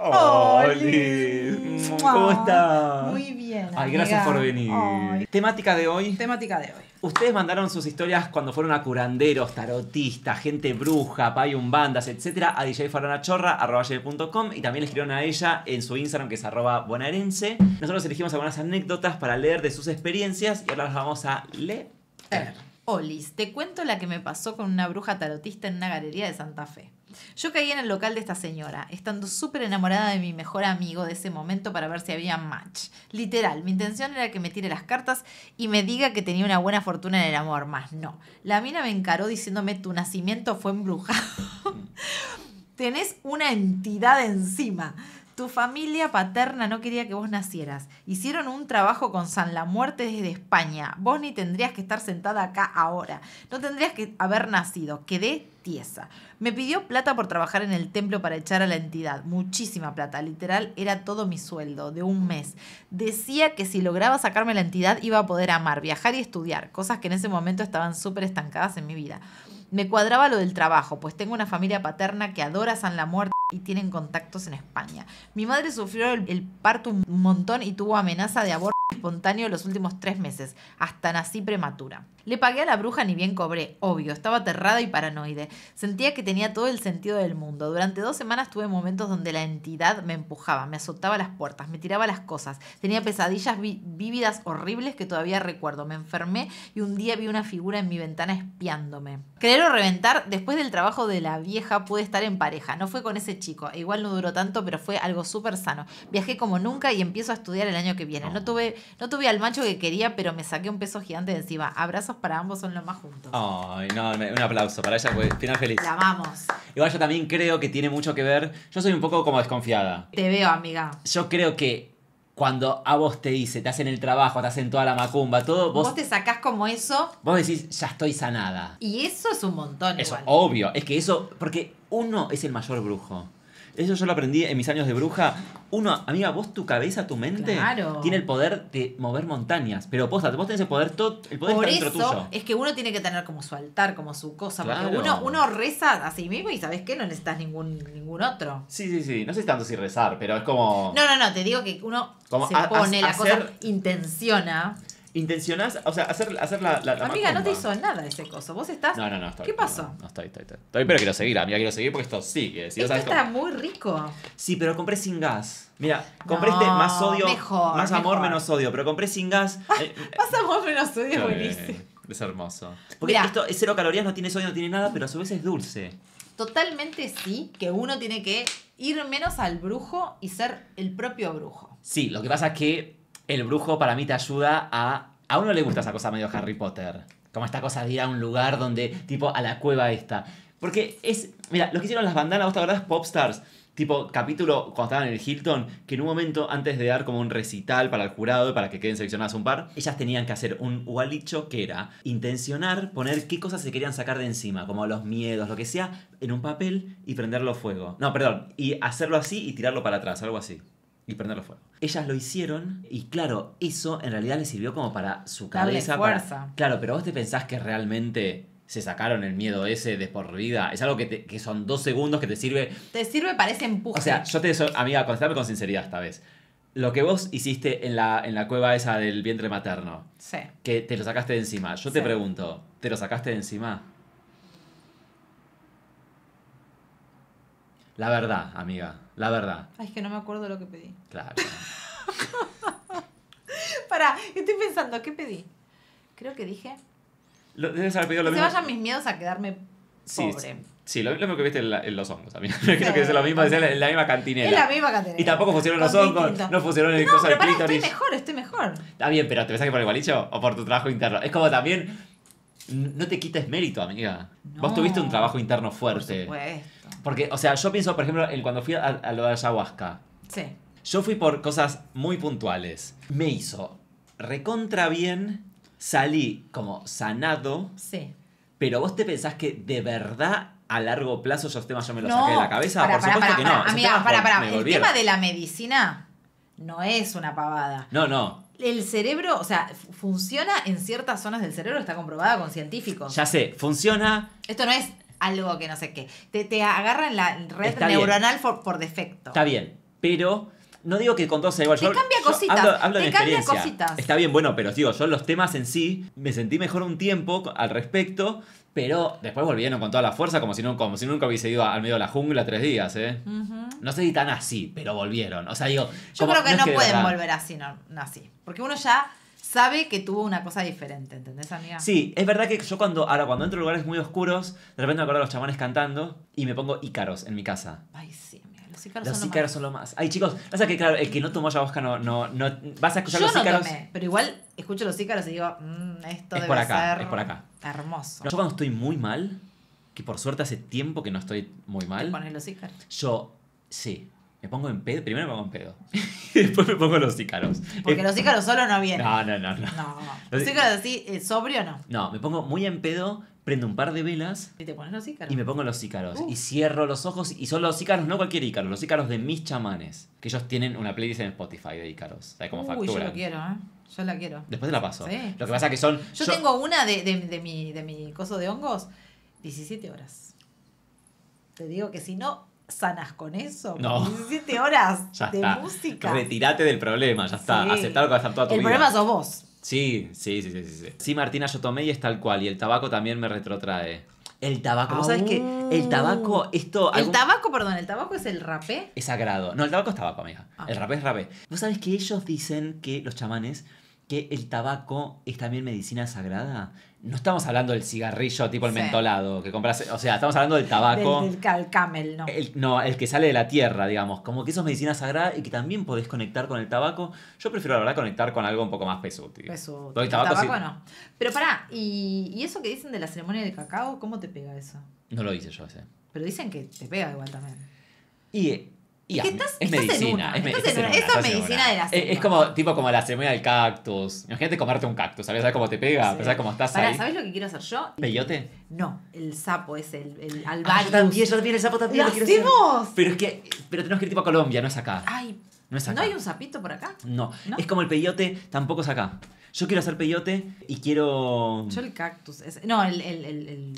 Oh, ¿Cómo ah, estás? Muy bien. Ay, gracias por venir. Temática de hoy. Temática de hoy. Ustedes mandaron sus historias cuando fueron a curanderos, tarotistas, gente bruja, payum bandas, etcétera, a djfaranachorra.com y también le escribieron a ella en su Instagram que es arroba Nosotros elegimos algunas anécdotas para leer de sus experiencias y ahora las vamos a leer. Olis, te cuento la que me pasó con una bruja tarotista en una galería de Santa Fe. Yo caí en el local de esta señora, estando súper enamorada de mi mejor amigo de ese momento para ver si había match. Literal, mi intención era que me tire las cartas y me diga que tenía una buena fortuna en el amor, más no. La mina me encaró diciéndome tu nacimiento fue bruja Tenés una entidad encima. Tu familia paterna no quería que vos nacieras. Hicieron un trabajo con San La Muerte desde España. Vos ni tendrías que estar sentada acá ahora. No tendrías que haber nacido. Quedé tiesa. Me pidió plata por trabajar en el templo para echar a la entidad. Muchísima plata. Literal, era todo mi sueldo de un mes. Decía que si lograba sacarme la entidad iba a poder amar, viajar y estudiar. Cosas que en ese momento estaban súper estancadas en mi vida. Me cuadraba lo del trabajo, pues tengo una familia paterna que adora San La Muerte y tienen contactos en España. Mi madre sufrió el, parto un montón y tuvo amenaza de aborto espontáneo los últimos tres meses. Hasta nací prematura. Le pagué a la bruja ni bien cobré, obvio, estaba aterrada y paranoide. Sentía que tenía todo el sentido del mundo. Durante dos semanas tuve momentos donde la entidad me empujaba, me azotaba las puertas, me tiraba las cosas. Tenía pesadillas vívidas horribles que todavía recuerdo. Me enfermé y un día vi una figura en mi ventana espiándome. Creer o reventar, después del trabajo de la vieja pude estar en pareja. No fue con ese chico, igual no duró tanto, pero fue algo súper sano. Viajé como nunca y empiezo a estudiar el año que viene. No tuve no tuve al macho que quería, pero me saqué un peso gigante de encima. Abrazos para ambos, son los más juntos. Ay, no, un aplauso para ella, pues, final feliz. La amamos. Igual yo también creo que tiene mucho que ver. Yo soy un poco como desconfiada. Te veo, amiga. Yo creo que cuando a vos te dice, te hacen el trabajo, te hacen toda la macumba, todo, vos, te sacás como eso. Vos decís, ya estoy sanada. Y eso es un montón. Eso, obvio. Es que eso, porque uno es el mayor brujo. Eso yo lo aprendí en mis años de bruja. Uno, amiga, vos tu cabeza, tu mente tiene el poder de mover montañas. Pero vos tenés el poder todo, el poder tuyo. es que uno tiene que tener como su altar, como su cosa. Porque uno, uno reza a sí mismo y sabes que no necesitas ningún, ningún otro. Sí, sí, sí. No sé tanto si rezar, pero es como. No, no, no, te digo que uno se pone la cosa, intenciona intencionás, o sea, hacer, hacer la, la, Amiga, no te hizo nada ese coso. Vos estás. No, no, no, estoy. ¿Qué pasó? No, estoy, estoy, estoy, estoy. pero quiero seguir, amiga, quiero seguir porque esto sigue. Si esto está muy rico. Sí, pero compré sin gas. Mira, compré este más odio, mejor, más amor, menos odio, pero compré sin gas. Eh, eh, más amor, menos odio, es buenísimo. Es hermoso. Porque esto es cero calorías, no tiene sodio, no tiene nada, pero a su vez es dulce. Totalmente sí, que uno tiene que ir menos al brujo y ser el propio brujo. Sí, lo que pasa es que el brujo para mí te ayuda a... A uno le gusta esa cosa medio Harry Potter. Como esta cosa de ir a un lugar donde, tipo, a la cueva esta. Porque es... Mira, lo que hicieron las bandanas, vos te acordás, Popstars. Tipo, capítulo cuando estaban en el Hilton, que en un momento, antes de dar como un recital para el jurado y para que queden seleccionadas un par, ellas tenían que hacer un gualicho que era intencionar poner qué cosas se querían sacar de encima, como los miedos, lo que sea, en un papel y prenderlo fuego. No, perdón, y hacerlo así y tirarlo para atrás, algo así. Y prenderlo fuego ellas lo hicieron y claro, eso en realidad les sirvió como para su cabeza. fuerza. Claro, pero vos te pensás que realmente se sacaron el miedo ese de por vida. Es algo que, son dos segundos que te sirve. Te sirve para ese empuje. O sea, yo te amiga, contestame con sinceridad esta vez. Lo que vos hiciste en la, en la cueva esa del vientre materno. Sí. Que te lo sacaste de encima. Yo te pregunto, ¿te lo sacaste de encima? La verdad, amiga, la verdad. Ay, es que no me acuerdo lo que pedí. Claro. Pará, estoy pensando, ¿qué pedí? Creo que dije. Lo, debes haber pedido lo que mismo. Se vayan mis miedos a quedarme sí, pobre. Sí, sí lo, lo, mismo que viste en, los hongos, también. creo que es lo mismo, es la, la, misma cantinela. Es la misma cantinela. Y tampoco funcionaron los hongos, no funcionó el no, cosa pero del pero Estoy mejor, estoy mejor. Está bien, pero ¿te pensás que por el gualicho o por tu trabajo interno? Es como también no te quites mérito, amiga. Vos tuviste un trabajo interno fuerte. Porque, o sea, yo pienso, por ejemplo, cuando fui a, lo de ayahuasca. Sí. Yo fui por cosas muy puntuales. Me hizo recontra bien, salí como sanado. Sí. Pero vos te pensás que de verdad a largo plazo esos temas yo me lo saqué de la cabeza? por supuesto que no. Amiga, para, para. El tema de la medicina no es una pavada. No, no el cerebro, o sea, funciona en ciertas zonas del cerebro, está comprobada con científicos. Ya sé, funciona. Esto no es algo que no sé qué. Te, te en la red neuronal por, defecto. Está bien, pero no digo que con todo sea igual. Te cambia cositas. te cambia cositas. Está bien, bueno, pero digo, yo los temas en sí me sentí mejor un tiempo al respecto pero después volvieron con toda la fuerza, como si, no, como si nunca hubiese ido al medio de la jungla tres días, ¿eh? No sé si tan así, pero volvieron. O sea, digo. Yo creo que no, pueden volver así, no, así. Porque uno ya sabe que tuvo una cosa diferente, ¿entendés, amiga? Sí, es verdad que yo cuando, ahora cuando entro en lugares muy oscuros, de repente me acuerdo de los chamanes cantando y me pongo ícaros en mi casa. Ay, sí los son son lo más. Ay, chicos, pasa que, claro, el que no tomó ayahuasca no, no, no. Vas a escuchar los no pero igual escucho los ícaros y digo, mmm, esto es debe por acá, es por acá. hermoso. Yo cuando estoy muy mal, que por suerte hace tiempo que no estoy muy mal. ¿Te pones los ícaros? Yo, sí. Me pongo en pedo, primero me pongo en pedo. y después me pongo los ícaros. Porque los ícaros solo no vienen. No, no, no. No, no. Los ícaros así, eh, sobrio no. No, me pongo muy en pedo prendo un par de velas. Y te pones los ícaros. Y me pongo los ícaros. Y cierro los ojos. Y son los ícaros, no cualquier ícaro, los ícaros de mis chamanes. Que ellos tienen una playlist en Spotify de ícaros. ¿Sabes cómo factura? yo quiero, ¿eh? Yo la quiero. Después te la paso. Lo que pasa es que son. Yo, tengo una de, de, mi, de mi coso de hongos, 17 horas. Te digo que si no, sanas con eso. 17 horas ya de está. música. Retirate del problema, ya está. Sí. Aceptar lo que a toda tu vida. El problema sos vos. Sí, sí, sí, sí, sí. Sí, Martina y es tal cual y el tabaco también me retrotrae. El tabaco. ¿Vos sabés que ah. el tabaco, esto. El tabaco, perdón, el tabaco es el rapé. Es sagrado. No, el tabaco es tabaco, amiga. Ah. El rapé es rapé. Vos sabés que ellos dicen que, los chamanes, que el tabaco es también medicina sagrada no estamos hablando del cigarrillo tipo el mentolado que compras, o sea, estamos hablando del tabaco. el ¿no? El, no, el que sale de la tierra, digamos, como que eso es medicina sagrada y que también podés conectar con el tabaco. Yo prefiero, la verdad, conectar con algo un poco más pesú, El tabaco, no. Pero pará, ¿y, eso que dicen de la ceremonia de cacao, cómo te pega eso? No lo hice yo ese. Pero dicen que te pega igual también. Y es, medicina. es, medicina de la Es, como, tipo como la ceremonia del cactus. Imagínate comerte un cactus. ¿Sabes, cómo te pega? ¿Sabes cómo estás ahí? ¿Sabes lo que quiero hacer yo? ¿Peyote? No, el sapo es el, el ah, yo también, el sapo también. ¡Lo, hacemos! Pero es que, pero tenemos que ir tipo a Colombia, no es acá. Ay, no es acá. ¿No hay un sapito por acá? No. Es como el peyote, tampoco es acá. Yo quiero hacer peyote y quiero. Yo el cactus. No, el, el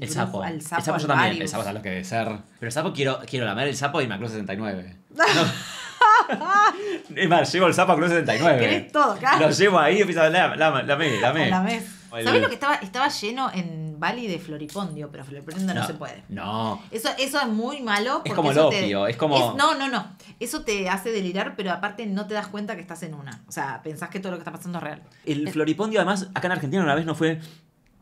el, sapo. El sapo yo también. El sapo es lo que debe ser. Pero el sapo quiero, quiero lamer el sapo y me 69. es más, llevo el sapo a Club 79. Querés todo, claro. Lo llevo ahí y empiezo a la, la, la, me, la, ¿Sabés lo que estaba, estaba lleno en Bali de floripondio? Pero floripondio no, se puede. No. Eso, eso es muy malo. es como el opio. es como... no, no, no. Eso te hace delirar, pero aparte no te das cuenta que estás en una. O sea, pensás que todo lo que está pasando es real. El floripondio, además, acá en Argentina una vez no fue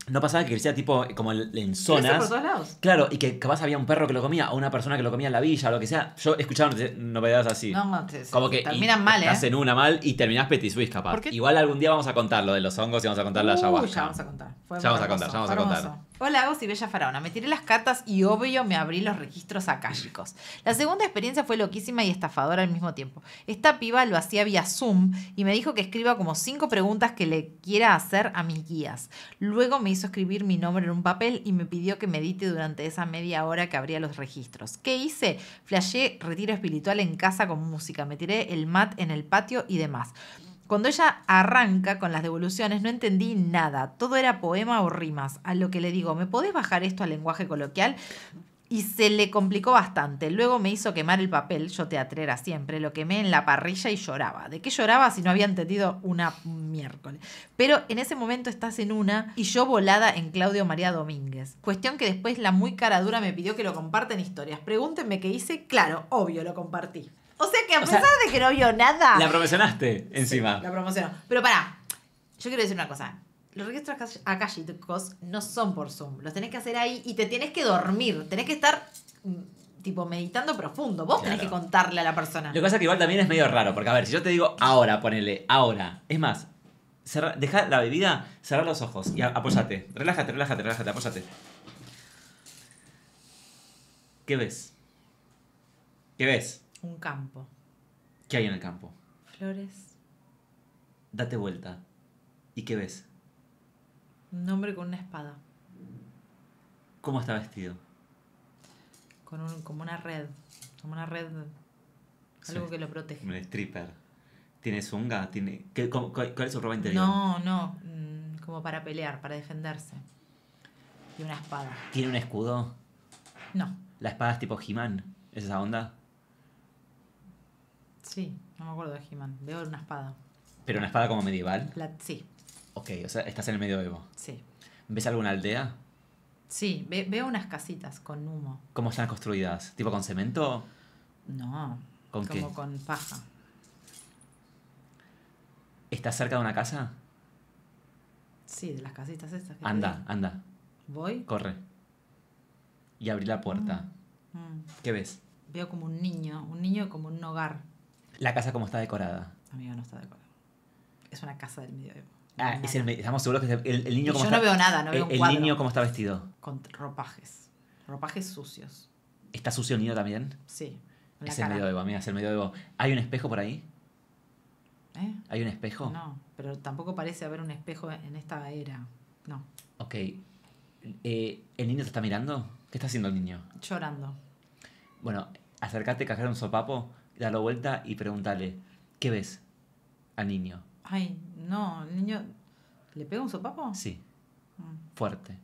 no pasaba que crecía tipo eh, como en zonas. Claro, y que capaz había un perro que lo comía o una persona que lo comía en la villa o lo que sea. Yo escuchaba novedades así. No, no, como que terminan mal, ¿eh? Hacen una mal y terminás petisuis capaz. Igual algún día vamos a contar lo de los hongos y vamos a contar la uh, ayahuasca. Ya vamos a contar. ya vamos a contar, ya vamos a contar. Hola, Agos y Bella Faraona. Me tiré las cartas y obvio me abrí los registros acálicos. La segunda experiencia fue loquísima y estafadora al mismo tiempo. Esta piba lo hacía vía Zoom y me dijo que escriba como cinco preguntas que le quiera hacer a mis guías. Luego me hizo escribir mi nombre en un papel y me pidió que medite durante esa media hora que abría los registros. ¿Qué hice? Flashé retiro espiritual en casa con música, me tiré el mat en el patio y demás. Cuando ella arranca con las devoluciones no entendí nada, todo era poema o rimas, a lo que le digo, ¿me podés bajar esto al lenguaje coloquial? Y se le complicó bastante. Luego me hizo quemar el papel, yo teatrera siempre, lo quemé en la parrilla y lloraba. ¿De qué lloraba si no había entendido una miércoles? Pero en ese momento estás en una y yo volada en Claudio María Domínguez. Cuestión que después la muy cara dura me pidió que lo comparten historias. Pregúntenme qué hice, claro, obvio, lo compartí. O sea que a pesar de que no vio nada. La promocionaste encima. la promocionó. Pero pará, yo quiero decir una cosa. Los registros acálicos no son por Zoom. Los tenés que hacer ahí y te tenés que dormir. Tenés que estar mm, tipo meditando profundo. Vos tenés que contarle a la persona. Lo que pasa que igual también es medio raro, porque a ver, si yo te digo ahora, ponele, ahora. Es más, deja la bebida, cerrar los ojos y apóyate. Relájate, relájate, relájate, apóyate. ¿Qué ves? ¿Qué ves? Un campo. ¿Qué hay en el campo? Flores. Date vuelta. ¿Y qué ves? Un hombre con una espada. ¿Cómo está vestido? Con como una red. Como una red. Algo que lo protege. Un stripper. ¿Tiene zunga? ¿Tiene... cuál, es su ropa interior? No, no. Mm, como para pelear, para defenderse. Y una espada. ¿Tiene un escudo? No. ¿La espada es tipo he ¿Es esa onda? Sí, no me acuerdo de He-Man. Veo una espada. ¿Pero una espada como medieval? sí. Ok, o sea, estás en el medioevo. Sí. ¿Ves alguna aldea? Sí, veo unas casitas con humo. ¿Cómo están construidas? ¿Tipo con cemento? No. ¿Con como con paja. ¿Estás cerca de una casa? Sí, de las casitas estas. anda, anda. ¿Voy? Corre. Y abrí la puerta. Mm, mm. ¿Qué ves? Veo como un niño, un niño como un hogar. La casa como está decorada. Amigo, no está decorada. Es una casa del medioevo. ah, estamos seguros que el, el niño... como yo no veo nada, no veo el, un cuadro. ¿El niño cómo está vestido? Con ropajes. Ropajes sucios. ¿Está sucio el niño también? Sí. es el medioevo, amiga, es el medioevo. ¿Hay un espejo por ahí? ¿Eh? ¿Hay un espejo? No, pero tampoco parece haber un espejo en esta era. No. Ok. Eh, ¿El niño te está mirando? ¿Qué está haciendo el niño? Llorando. Bueno, acércate, cajar un sopapo dar la vuelta y preguntarle, ¿qué ves al niño? Ay, no, el niño... ¿Le pega un sopapo? Sí. Mm. Fuerte.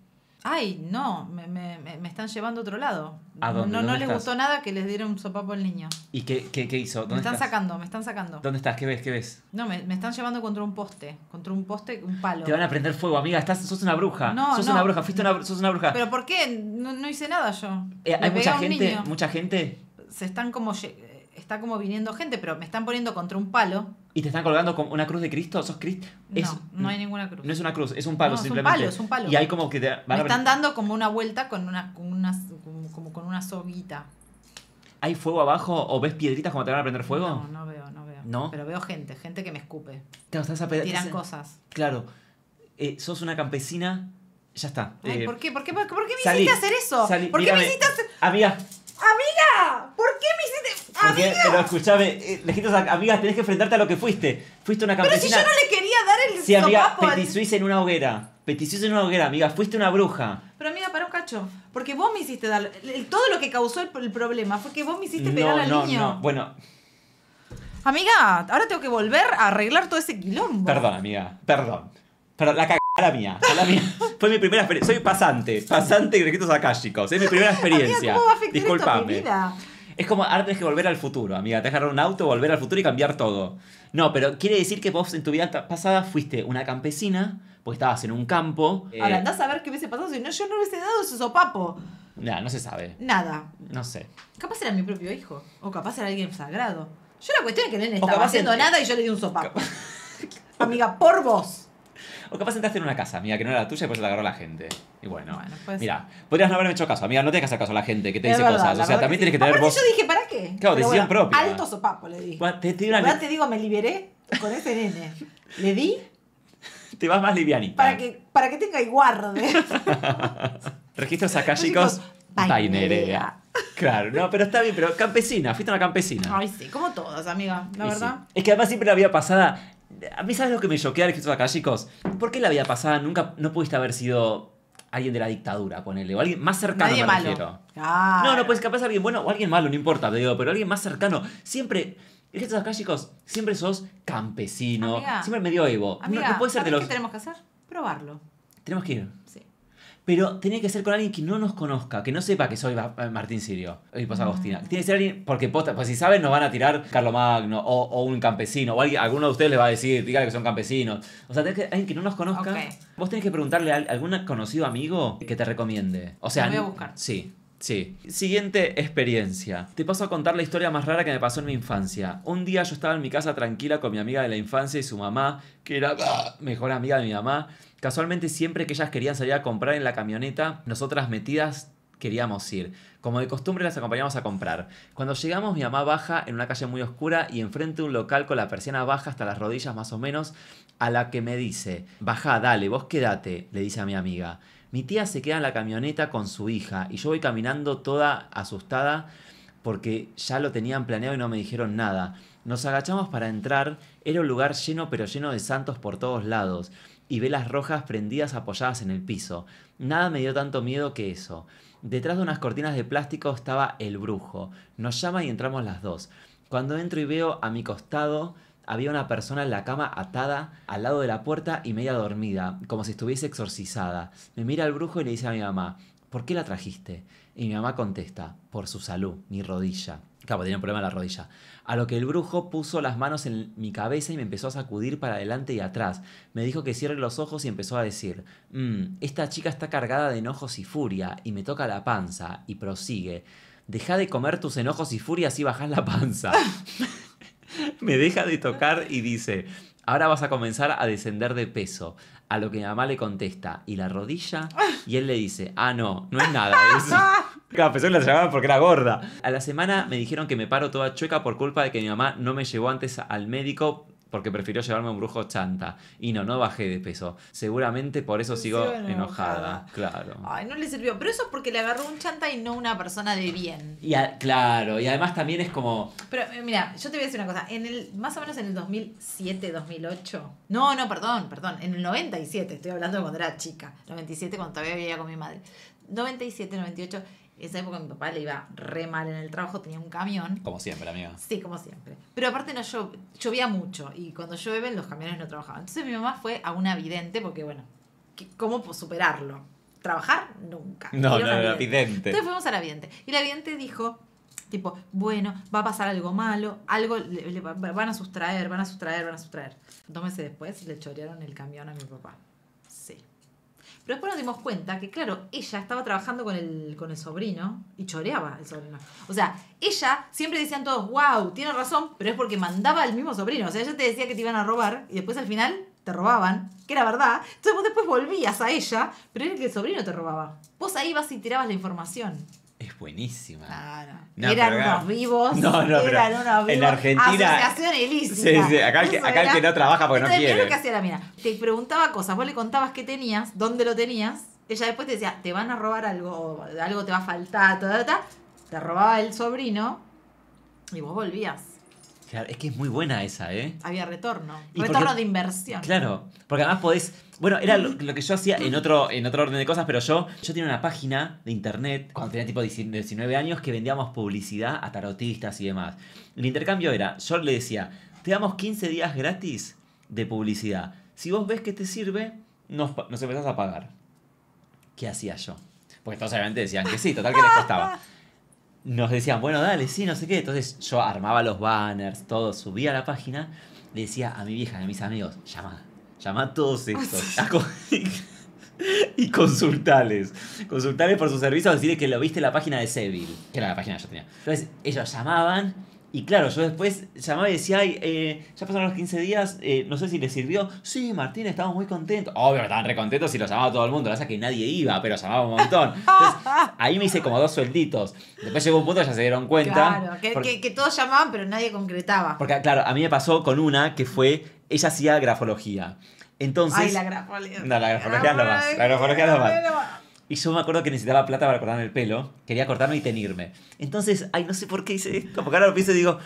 Ay, no, me, están llevando a otro lado. ¿A dónde? No, no les gustó nada que les diera un sopapo al niño. ¿Y qué, qué, qué hizo? me están sacando, me están sacando. ¿Dónde estás? ¿Qué ves? ¿Qué ves? No, me, están llevando contra un poste, contra un poste, un palo. Te van a prender fuego, amiga, estás, sos una bruja. No, sos una bruja, fuiste una, una bruja. ¿Pero por qué? No, hice nada yo. Eh, hay mucha gente, mucha gente. Se están como está como viniendo gente, pero me están poniendo contra un palo. ¿Y te están colgando con una cruz de Cristo? ¿Sos Cristo? no, no hay ninguna cruz. No es una cruz, es un palo simplemente. Es un palo, es un palo. Y hay como que me están dando como una vuelta con una, con como con una soguita. ¿Hay fuego abajo o ves piedritas como te van a prender fuego? No, no veo, no veo. ¿No? Pero veo gente, gente que me escupe. Claro, estás a Tiran cosas. Claro. Eh, sos una campesina, ya está. Ay, eh, ¿por, qué? ¿por, qué? ¿Por me hiciste hacer eso? ¿Por qué me hiciste hacer...? Amiga, ¡Amiga! ¿Por qué me hiciste.? ¡Amiga! pero escúchame, eh, amigas, tenés que enfrentarte a lo que fuiste. Fuiste una Pero si yo no le quería dar el Sí, amiga, sopapo en una hoguera. Petit en una hoguera, amiga, fuiste una bruja. Pero amiga, para un cacho. Porque vos me hiciste dar. todo lo que causó el, problema fue que vos me hiciste pegar al no, niño. no. Bueno, Amiga, ahora tengo que volver a arreglar todo ese quilombo. perdón, amiga, perdón. Perdón, la la mía, fue mi primera experiencia. Soy pasante, pasante de registros chicos Es mi primera experiencia. Es como ahora que volver al futuro, amiga. Te agarrar un auto, volver al futuro y cambiar todo. No, pero quiere decir que vos en tu vida pasada fuiste una campesina, pues estabas en un campo. Eh, ahora andás a ver qué hubiese pasado si no, yo no hubiese dado ese sopapo. Nada, no se sabe. Nada. No sé. Capaz era mi propio hijo. O capaz era alguien sagrado. Yo la cuestión es que no estaba haciendo nada y yo le di un sopapo. Amiga, por vos. O capaz entraste en una casa, mira, que no era la tuya y pues la agarró la gente. Y bueno, pues... mira, podrías no haberme hecho caso, amiga, no tienes que hacer caso a la gente que te dice cosas. O sea, también tienes que tener Aparte yo dije, ¿para qué? Claro, Pero decisión bueno, propia. Alto sopapo le di. Bueno, te, digo, me liberé con ese nene. Le di. Te vas más livianita. Para que, para que tenga igual, guarde. Registros acá, chicos. Painerea. Claro, no, pero está bien, pero campesina, fuiste una campesina. Ay, sí, como todas, amiga, la verdad. Es que además siempre la vida pasada a mí, ¿sabes lo que me choquea de estos acá, chicos? ¿Por qué la vida pasada nunca no pudiste haber sido alguien de la dictadura, ponele? O alguien más cercano, Nadie No, no, pues capaz alguien bueno o alguien malo, no importa, te digo, pero alguien más cercano. Siempre. estos acá, chicos, siempre sos campesino, siempre medio evo. Amiga, lo puede ser de los. ¿Qué tenemos que hacer? Probarlo. Tenemos que ir. Sí pero tiene que ser con alguien que no nos conozca, que no sepa que soy eh, Martín Sirio y Pos Agostina. Mm. Tiene que ser alguien, porque pues si saben, nos van a tirar Carlomagno o, o un campesino, o alguno de ustedes les va a decir, dígale que son campesinos. O sea, tenés que alguien que no nos conozca. Vos tenés que preguntarle a algún conocido amigo que te recomiende. O sea, voy a buscar. Sí. Sí. Siguiente experiencia. Te paso a contar la historia más rara que me pasó en mi infancia. Un día yo estaba en mi casa tranquila con mi amiga de la infancia y su mamá, que era la ah, mejor amiga de mi mamá. Casualmente siempre que ellas querían salir a comprar en la camioneta, nosotras metidas queríamos ir. Como de costumbre las acompañamos a comprar. Cuando llegamos mi mamá baja en una calle muy oscura y enfrente de un local con la persiana baja hasta las rodillas más o menos, a la que me dice, baja, dale, vos quédate, le dice a mi amiga. Mi tía se queda en la camioneta con su hija y yo voy caminando toda asustada porque ya lo tenían planeado y no me dijeron nada. Nos agachamos para entrar, era un lugar lleno pero lleno de santos por todos lados y velas rojas prendidas apoyadas en el piso. Nada me dio tanto miedo que eso. Detrás de unas cortinas de plástico estaba el brujo. Nos llama y entramos las dos. Cuando entro y veo a mi costado había una persona en la cama atada al lado de la puerta y media dormida, como si estuviese exorcizada. Me mira el brujo y le dice a mi mamá, ¿por qué la trajiste? Y mi mamá contesta, por su salud, mi rodilla. Claro, tenía un problema en la rodilla. A lo que el brujo puso las manos en mi cabeza y me empezó a sacudir para adelante y atrás. Me dijo que cierre los ojos y empezó a decir, mmm, esta chica está cargada de enojos y furia, y me toca la panza, y prosigue, deja de comer tus enojos y furias y bajas la panza. me deja de tocar y dice, ahora vas a comenzar a descender de peso. A lo que mi mamá le contesta, ¿y la rodilla? Y él le dice, ah, no, no es nada. Eso. la llamaba porque era gorda. A la semana me dijeron que me paro toda chueca por culpa de que mi mamá no me llevó antes al médico porque prefirió llevarme un brujo chanta. Y no, no bajé de peso. Seguramente por eso sigo enojada. Claro. Ay, no le sirvió. Pero eso es porque le agarró un chanta y no una persona de bien. Y claro, y además también es como. Pero eh, mira, yo te voy a decir una cosa. En el, más o menos en el 2007, 2008. No, no, perdón, perdón. En el 97, estoy hablando de cuando era chica. 97, cuando todavía vivía con mi madre. 97, 98 esa época mi papá le iba re mal en el trabajo, tenía un camión. Como siempre, amiga. Sí, como siempre. Pero aparte no llovía mucho y cuando llueve los camiones no trabajaban. Entonces mi mamá fue a una vidente porque, bueno, ¿cómo superarlo? Trabajar nunca. No, no, no vidente. Entonces fuimos a la vidente. Y la vidente dijo, tipo, bueno, va a pasar algo malo, algo le, van a sustraer, van a sustraer, van a sustraer. Dos meses después le chorearon el camión a mi papá. Pero después nos dimos cuenta que, claro, ella estaba trabajando con el, con el sobrino y choreaba el sobrino. O sea, ella siempre decían todos, wow, tiene razón, pero es porque mandaba al mismo sobrino. O sea, ella te decía que te iban a robar y después al final te robaban, que era verdad. Entonces vos después volvías a ella, pero era que el sobrino te robaba. Vos ahí vas y tirabas la información. Es buenísima. Claro. eran unos vivos. No, no, eran unos vivos. En la Argentina. Asociación ilícita. Sí, sí. Acá, el, acá el que no trabaja porque no quiere. lo que hacía la mina. Te preguntaba cosas, vos le contabas qué tenías, dónde lo tenías. Ella después te decía, te van a robar algo, algo te va a faltar, ta, Te robaba el sobrino y vos volvías. Claro, es que es muy buena esa, ¿eh? Había retorno. retorno de inversión. Claro, porque además podés bueno, era lo, que yo hacía en otro, en otro orden de cosas, pero yo, yo tenía una página de internet cuando tenía tipo 19 años que vendíamos publicidad a tarotistas y demás. El intercambio era, yo le decía, te damos 15 días gratis de publicidad. Si vos ves que te sirve, nos, nos empezás a pagar. ¿Qué hacía yo? Porque todos obviamente decían que sí, total que les costaba nos decían, bueno, dale, sí, no sé qué. Entonces yo armaba los banners, todo, subía la página, decía a mi vieja a mis amigos, llamada, Llama a todos ah, estos. Ah, y consultales. Consultales por su servicio, Decirles que lo viste en la página de Seville. Que era la página que yo tenía. Entonces, ellos llamaban. Y claro, yo después llamaba y decía, Ay, eh, ya pasaron los 15 días, eh, no sé si les sirvió. Sí, Martín, estamos muy contentos. Obvio, estaban re contentos y lo llamaba todo el mundo. La verdad es que nadie iba, pero llamaba un montón. Entonces, ahí me hice como dos suelditos. Después llegó un punto ya se dieron cuenta. Claro, que todos llamaban, pero nadie concretaba. Porque, claro, a mí me pasó con una que fue ella hacía grafología. Entonces, Ay, la grafología. No, la grafología no más. La grafología no más. Y yo me acuerdo que necesitaba plata para cortarme el pelo. Quería cortarme y tenerme Entonces, ay, no sé por qué hice esto. Porque ahora lo pienso y digo,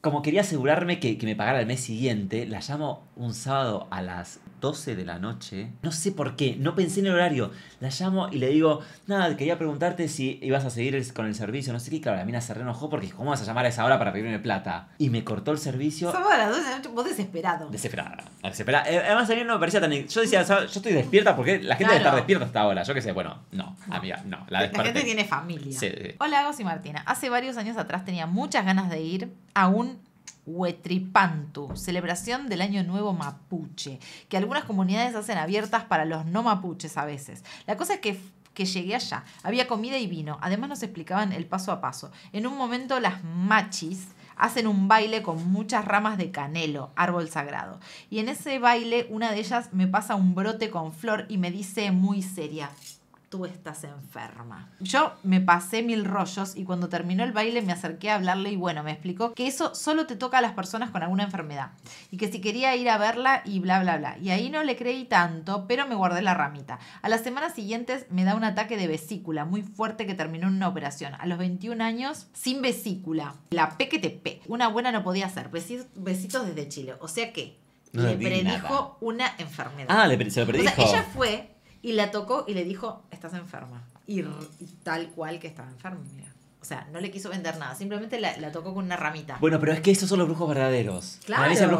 como quería asegurarme que, que me pagara el mes siguiente, la llamo un sábado a las 12 de la noche. No sé por qué, no pensé en el horario. La llamo y le digo, nada, quería preguntarte si ibas a seguir con el servicio, no sé qué. Claro, la mina se reenojó porque ¿cómo vas a llamar a esa hora para pedirme plata? Y me cortó el servicio. Somos a las 12 de la noche, vos desesperado. Desesperada, desesperada. Eh, además a mí no me parecía tan... Yo decía, yo estoy despierta porque la gente debe estar despierta hasta ahora. Yo qué sé, bueno, no, amiga, no, la gente tiene familia. sí. Hola, Agos y Martina. Hace varios años atrás tenía muchas ganas de ir a un Huetripantu, celebración del Año Nuevo Mapuche, que algunas comunidades hacen abiertas para los no mapuches a veces. La cosa es que que llegué allá. Había comida y vino. Además nos explicaban el paso a paso. En un momento las machis hacen un baile con muchas ramas de canelo, árbol sagrado. Y en ese baile una de ellas me pasa un brote con flor y me dice muy seria, tú estás enferma. Yo me pasé mil rollos y cuando terminó el baile me acerqué a hablarle y bueno, me explicó que eso solo te toca a las personas con alguna enfermedad y que si quería ir a verla y bla, bla, bla. Y ahí no le creí tanto, pero me guardé la ramita. A las semanas siguientes me da un ataque de vesícula muy fuerte que terminó en una operación. A los 21 años, sin vesícula. La P que te P. Una buena no podía ser. Besitos desde Chile. O sea que le predijo una enfermedad. Ah, le, predijo. O sea, ella fue y la tocó y le dijo, estás enferma. Y, tal cual que estaba enferma, O sea, no le quiso vender nada, simplemente la, tocó con una ramita. Bueno, pero es que estos son los brujos verdaderos. Claro. el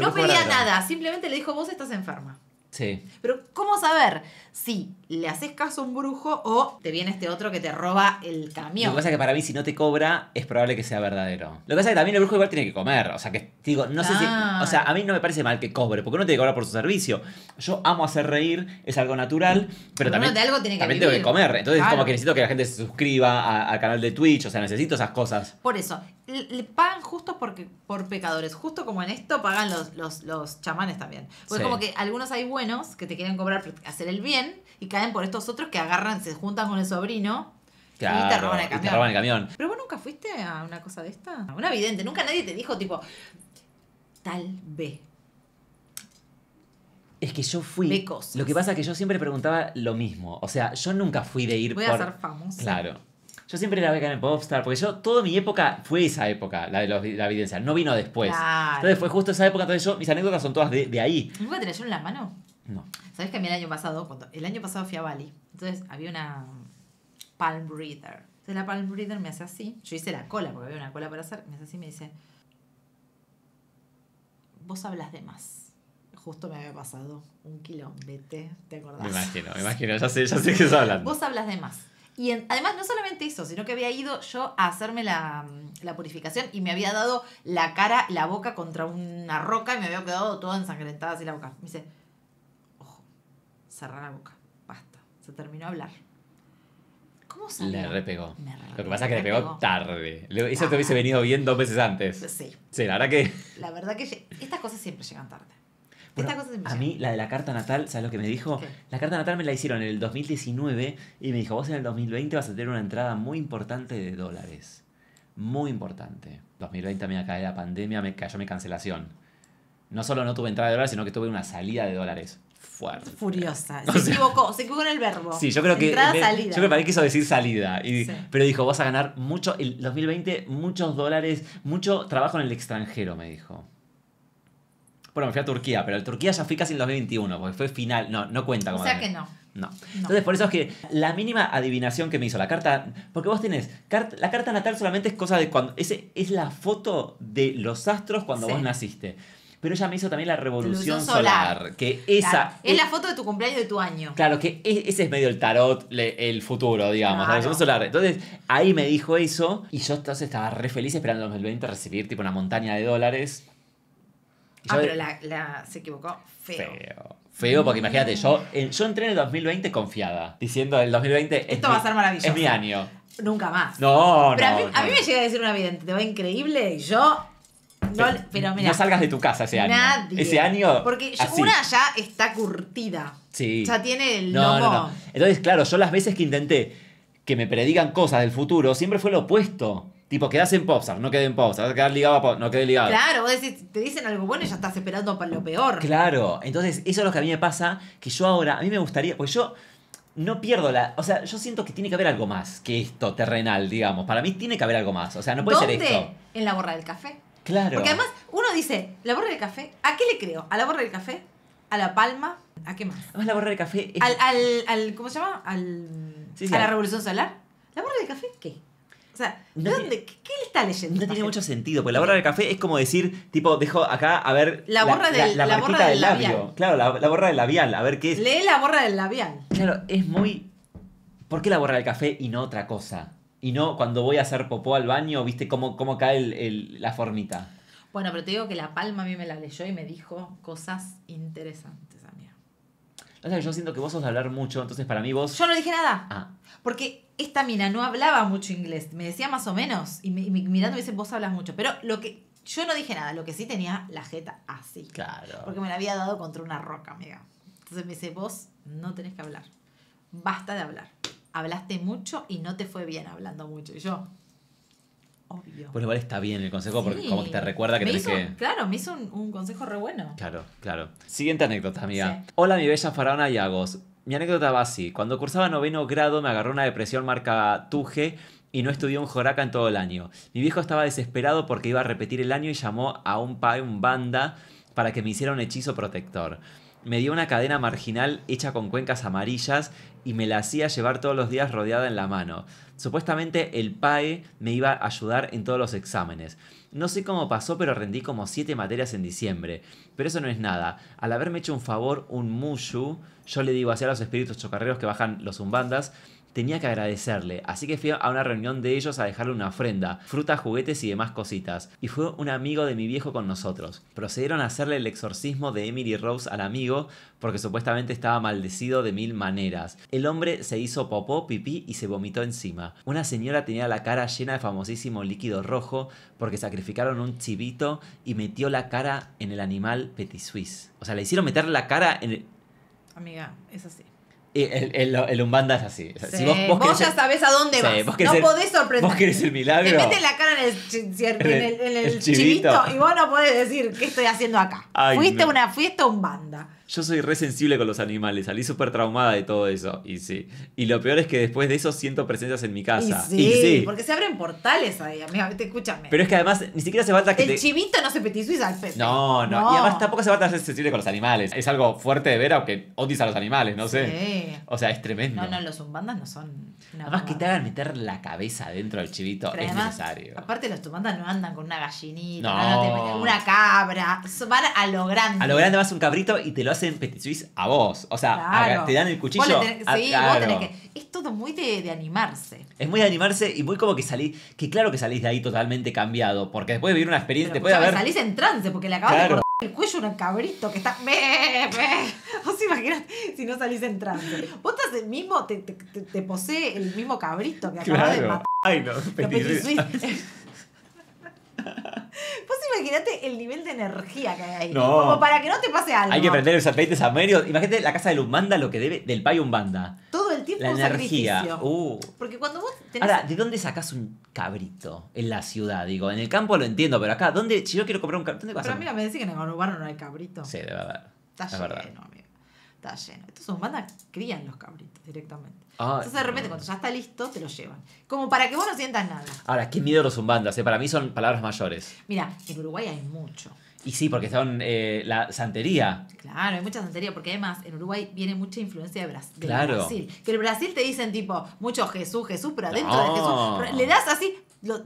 no pedía nada, simplemente le dijo, vos estás enferma. Sí. Pero, ¿cómo saber si le haces caso a un brujo o te viene este otro que te roba el camión. Lo que pasa es que para mí, si no te cobra, es probable que sea verdadero. Lo que pasa es que también el brujo igual tiene que comer. O sea, que digo, no sé si. O sea, ah. a mí no me parece mal que cobre, porque uno tiene que cobrar por su servicio. Yo amo hacer reír, es algo natural, pero, también. algo que también tengo que comer. Entonces, como que necesito que la gente se suscriba al canal de Twitch. O sea, necesito esas cosas. Por eso, le pagan justo porque, por pecadores. Justo como en esto pagan los, los, chamanes también. Porque como que algunos hay buenos que te quieren cobrar hacer el bien y caen por estos otros que agarran, se juntan con el sobrino. y te roban el camión. Pero vos nunca fuiste a una cosa de esta. a Una vidente, nunca nadie te dijo tipo, tal vez. Es que yo fui. Lo que pasa es que yo siempre preguntaba lo mismo. O sea, yo nunca fui de ir Voy Voy a ser famosa. Claro. Yo siempre la veía en Popstar, porque yo, toda mi época fue esa época, la de la evidencia, no vino después. Entonces fue justo esa época, entonces yo, mis anécdotas son todas de, ahí. ¿Nunca tenés yo en la mano? No. ¿Sabes que a mí el año pasado, el año pasado fui a Bali, entonces había una palm reader. Entonces la palm reader me hace así, yo hice la cola, porque había una cola para hacer, me hace así y me dice, vos hablas de más justo me había pasado un kilómetro. ¿te acordás? Me imagino, me imagino, ya sé, ya sé que estás hablando. Vos hablas de más. Y además no solamente eso, sino que había ido yo a hacerme la, la, purificación y me había dado la cara, la boca contra una roca y me había quedado toda ensangrentada así la boca. Me dice, cerrar la boca. Basta. Se terminó de hablar. ¿Cómo salió? Le repegó. Lo que pasa es que le pegó, tarde. Eso te hubiese venido bien dos meses antes. Sí. Sí, la verdad que. La verdad que estas cosas siempre llegan tarde. a mí, la de la carta natal, ¿sabes lo que me dijo? La carta natal me la hicieron en el 2019 y me dijo, vos en el 2020 vas a tener una entrada muy importante de dólares. Muy importante. 2020 me cae la pandemia, me cayó mi cancelación. No solo no tuve entrada de dólares, sino que tuve una salida de dólares fuerte. Furiosa. Se equivocó, se equivocó en el verbo. Sí, yo creo que. me, salida. Yo creo que quiso decir salida. Pero dijo, vas a ganar mucho. El 2020, muchos dólares, mucho trabajo en el extranjero, me dijo. Bueno, me fui a Turquía, pero en Turquía ya fui casi en 2021, porque fue final. No, no cuenta como. O sea que no. No. Entonces, por eso es que la mínima adivinación que me hizo la carta. Porque vos tenés. la carta natal solamente es cosa de cuando. Ese, es la foto de los astros cuando vos naciste. Pero ella me hizo también la revolución solar, Que esa. Es, la foto de tu cumpleaños de tu año. Claro, que e-, ese es medio el tarot, el futuro, digamos, la revolución solar. Entonces, ahí me dijo eso. Y yo entonces estaba re feliz esperando el 2020 recibir tipo una montaña de dólares. ah, pero la, se equivocó feo. Feo. porque imagínate, yo, yo entré en el 2020 confiada, diciendo el 2020 Esto va a ser maravilloso. es mi año. Nunca más. No, no. Pero a, mí, me llega a decir una vidente, te va increíble, y yo no, pero salgas de tu casa ese año. Nadie. Ese año. Porque una ya está curtida. Sí. Ya tiene el no, No, no. Entonces, claro, yo las veces que intenté que me predigan cosas del futuro, siempre fue lo opuesto. Tipo, quedás en Popstar, no quedé en Popstar, quedás ligado a Popstar, no quedé ligado. Claro, vos decís, te dicen algo bueno y ya estás esperando para lo peor. Claro, entonces eso es lo que a mí me pasa, que yo ahora, a mí me gustaría, pues yo no pierdo la. O sea, yo siento que tiene que haber algo más que esto terrenal, digamos. Para mí tiene que haber algo más. O sea, no puede ser esto. En la borra del café. Claro. Porque además uno dice, la borra del café, ¿a qué le creo? ¿A la borra del café? ¿A la palma? ¿A qué más? Además la borra del café... Es... Al, ¿Cómo se llama? Al, ¿A la revolución solar? ¿La borra del café qué? O sea, ¿dónde, ¿qué, le está leyendo? No tiene mucho sentido, porque la borra del café es como decir, tipo, dejo acá a ver la borra del, labio. Labial. Claro, la, la, borra del labial, a ver qué es. Lee la borra del labial. Claro, es muy. ¿Por qué la borra del café y no otra cosa? y no cuando voy a hacer popó al baño, viste cómo, cómo cae la formita. Bueno, pero te digo que La Palma a mí me la leyó y me dijo cosas interesantes, amiga. yo siento que vos sos de hablar mucho, entonces para mí vos... Yo no dije nada. Ah. Porque esta mina no hablaba mucho inglés, me decía más o menos, y, me, mirando me dice, vos hablas mucho, pero lo que... Yo no dije nada, lo que sí tenía la jeta así. Claro. Porque me la había dado contra una roca, amiga. Entonces me dice, vos no tenés que hablar. Basta de hablar hablaste mucho y no te fue bien hablando mucho. Y yo, obvio. Pues igual está bien el consejo porque como que te recuerda que te tenés Claro, me hizo un, consejo re bueno. Claro, claro. Siguiente anécdota, amiga. Hola, mi bella faraona Yagos. Mi anécdota va así. Cuando cursaba noveno grado me agarró una depresión marca Tuje y no estudió un joraca en todo el año. Mi viejo estaba desesperado porque iba a repetir el año y llamó a un pa un banda para que me hiciera un hechizo protector me dio una cadena marginal hecha con cuencas amarillas y me la hacía llevar todos los días rodeada en la mano. Supuestamente el PAE me iba a ayudar en todos los exámenes. No sé cómo pasó, pero rendí como 7 materias en diciembre. Pero eso no es nada. Al haberme hecho un favor, un mushu, yo le digo hacia los espíritus chocarreros que bajan los umbandas, tenía que agradecerle, así que fui a una reunión de ellos a dejarle una ofrenda, frutas, juguetes y demás cositas, y fue un amigo de mi viejo con nosotros. Procedieron a hacerle el exorcismo de Emily Rose al amigo, porque supuestamente estaba maldecido de mil maneras. El hombre se hizo popó, pipí y se vomitó encima. Una señora tenía la cara llena de famosísimo líquido rojo, porque sacrificaron un chivito y metió la cara en el animal petit suisse. O sea, le hicieron meter la cara en el... Amiga, es así. El, el, el, Umbanda es así. si vos, vos, ya sabés a dónde vas. no podés sorprender. Vos querés el milagro. Te metes la cara en el, en en chivito. chivito. y vos no podés decir qué estoy haciendo acá. Fuiste a una fiesta Umbanda yo soy re sensible con los animales, salí súper traumada de todo eso. Y sí. Y lo peor es que después de eso siento presencias en mi casa. Y sí, porque se abren portales ahí, amiga, te escúchame. Pero es que además ni siquiera se falta que. El chivito no se petizuiza al pepe. No, no, Y además tampoco se falta ser sensible con los animales. Es algo fuerte de ver, aunque odis a los animales, no sé. Sí. O sea, es tremendo. No, no, los tumbandas no son. Nada más que te hagan meter la cabeza dentro del chivito es necesario. Aparte, los tumbandas no andan con una gallinita, no. una cabra. Van a lo grande. A lo grande vas un cabrito y te lo hacen petit a vos. O sea, te dan el cuchillo. vos tenés que. Es todo muy de, animarse. Es muy de animarse y muy como que salís. Que claro que salís de ahí totalmente cambiado. Porque después de vivir una experiencia. te puede haber... Salís en trance porque le acabas de cortar el cuello a un cabrito que está. Me, Vos imaginás si no salís en trance. Vos estás el mismo, te, posee el mismo cabrito que acabas claro. de matar. Ay, Vos imagínate el nivel de energía que hay ahí. No. Como para que no te pase algo. Hay que prender los aceites a Mario Imagínate la casa de Lumanda, lo que debe del payo Umbanda. Todo el tiempo. La un energía. Uh. Porque cuando vos tenés... Ahora, ¿de dónde sacás un cabrito? En la ciudad, digo. En el campo lo entiendo, pero acá, ¿dónde? Si yo quiero comprar un cabrito, de vas Pero a amiga, me dicen que en el no hay cabrito. Sí, de verdad Está lleno, lleno. Estos son bandas crían los cabritos directamente. Entonces de repente cuando ya está listo te lo llevan. Como para que vos no sientas nada. Ahora, qué miedo los zumbandas, eh? para mí son palabras mayores. Mira, en Uruguay hay mucho. Y sí, porque son eh, la santería. Claro, hay mucha santería, porque además en Uruguay viene mucha influencia de, Brasil. Claro. Que en Brasil te dicen tipo, mucho Jesús, Jesús, pero adentro de Jesús. Le das así,